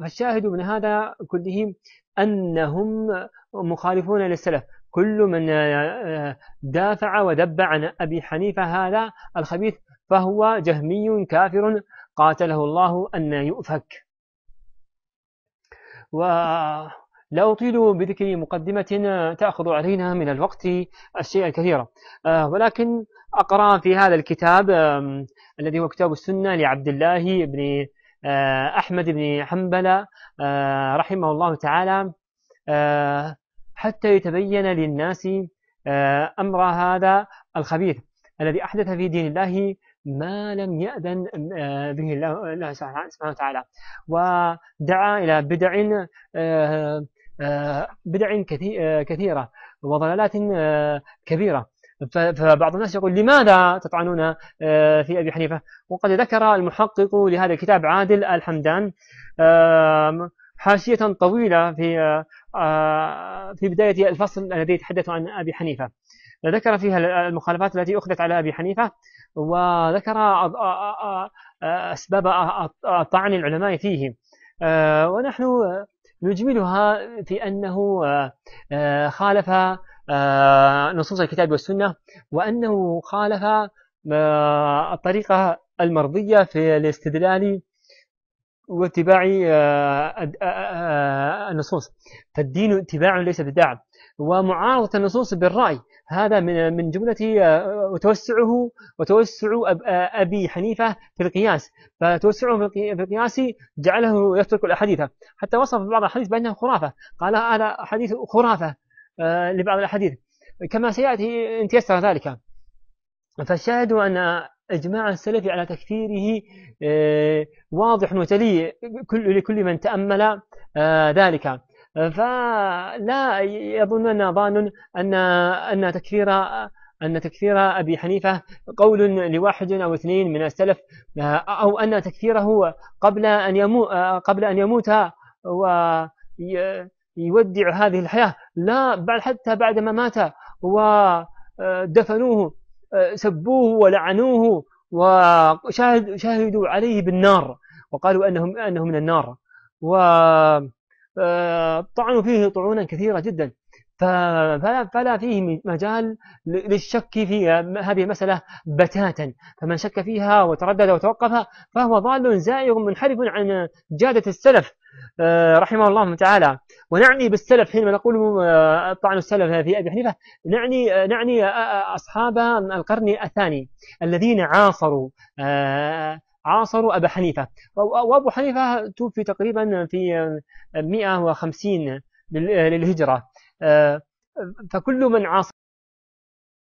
فالشاهد من هذا كله أنهم مخالفون للسلف كل من آه، آه، دافع ودب عن أبي حنيفة هذا الخبيث فهو جهمي كافر قاتله الله أن يؤفك ولا أطيل بذكر مقدمة تأخذ علينا من الوقت الشيء الكثير آه، ولكن أقرأ في هذا الكتاب الذي هو كتاب السنة لعبد الله بن آه، أحمد بن حنبل آه، رحمه الله تعالى آه، حتى يتبين للناس أمر هذا الخبيث الذي أحدث في دين الله ما لم يأذن به الله سبحانه وتعالى ودعا إلى بدع بدع كثيرة وضلالات كبيرة فبعض الناس يقول لماذا تطعنون آه، في أبي حنيفة وقد ذكر المحقق لهذا الكتاب عادل الحمدان حاشية طويلة في آه، آه، في بداية الفصل الذي يتحدث عن أبي حنيفة ذكر فيها المخالفات التي أخذت على أبي حنيفة وذكر أسباب طعن العلماء فيه ونحن نجملها في أنه خالف آه، نصوص الكتاب والسنة وأنه خالف آه، الطريقة المرضية في الاستدلال واتباع آه، النصوص فالدين اتباع ليس بدعة ومعارضة النصوص بالرأي هذا من من جملة وتوسعه وتوسع أبي حنيفة في القياس فتوسعه في القياس جعله يترك الأحاديث حتى وصف بعض الحديث بأنه خرافة قال هذا حديث خرافة آه، لبعض الأحاديث كما سيأتي إن تيسر ذلك فالشاهد أن إجماع السلف على تكفيره آه، واضح وجلي لكل من تأمل آه، ذلك فلا يظننا ظان أن أن تكفير أن تكفير أبي حنيفة قول لواحد أو اثنين من السلف أو أن تكفيره قبل أن يموت قبل أن يموت ويودع هذه الحياة لا بل حتى بعد ما مات ودفنوه سبوه ولعنوه وشاهدوا عليه بالنار وقالوا انهم انه من النار و آه، طعنوا فيه طعونا كثيره جدا فلا فيه مجال للشك في هذه المسألة بتاتا فمن شك فيها وتردد وتوقف فهو ضال زائغ منحرف عن جادة السلف آه، رحمه الله تعالى ونعني بالسلف حينما نقول آه، طعن السلف في أبي حنيفة نعني آه، نعني آه، أصحاب القرن الثاني الذين عاصروا عاصروا أبا حنيفة وأبو حنيفة توفي تقريبا في 150 للهجرة فكل من عاصر